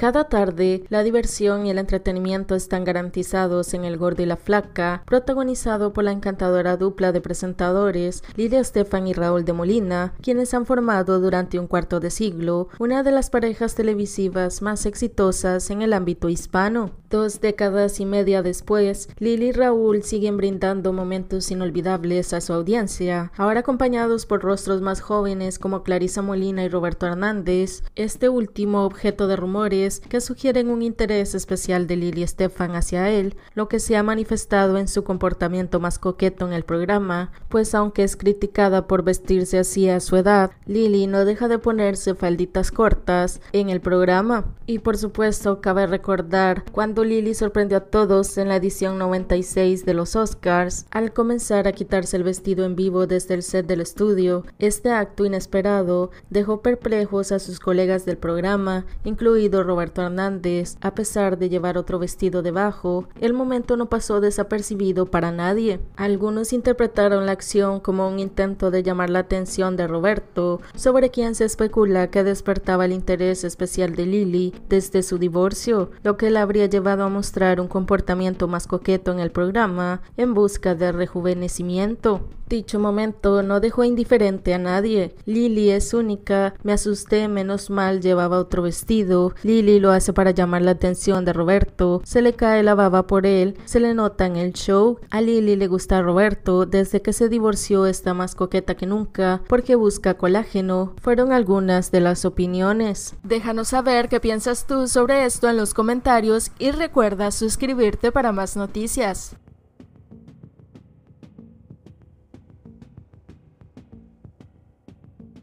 Cada tarde, la diversión y el entretenimiento están garantizados en El Gordo y la Flaca, protagonizado por la encantadora dupla de presentadores Lidia Estefan y Raúl de Molina, quienes han formado durante un cuarto de siglo una de las parejas televisivas más exitosas en el ámbito hispano. Dos décadas y media después, Lili y Raúl siguen brindando momentos inolvidables a su audiencia, ahora acompañados por rostros más jóvenes como Clarisa Molina y Roberto Hernández, este último objeto de rumores que sugieren un interés especial de Lily Stefan hacia él, lo que se ha manifestado en su comportamiento más coqueto en el programa, pues aunque es criticada por vestirse así a su edad, Lily no deja de ponerse falditas cortas en el programa. Y por supuesto, cabe recordar cuando Lily sorprendió a todos en la edición 96 de los Oscars al comenzar a quitarse el vestido en vivo desde el set del estudio. Este acto inesperado dejó perplejos a sus colegas del programa, incluido Robert Roberto Hernández, a pesar de llevar otro vestido debajo, el momento no pasó desapercibido para nadie. Algunos interpretaron la acción como un intento de llamar la atención de Roberto, sobre quien se especula que despertaba el interés especial de Lily desde su divorcio, lo que la habría llevado a mostrar un comportamiento más coqueto en el programa en busca de rejuvenecimiento. Dicho momento no dejó indiferente a nadie. Lily es única, me asusté, menos mal llevaba otro vestido. Lily lo hace para llamar la atención de Roberto, se le cae la baba por él, se le nota en el show. A Lily le gusta Roberto, desde que se divorció está más coqueta que nunca, porque busca colágeno. Fueron algunas de las opiniones. Déjanos saber qué piensas tú sobre esto en los comentarios y recuerda suscribirte para más noticias.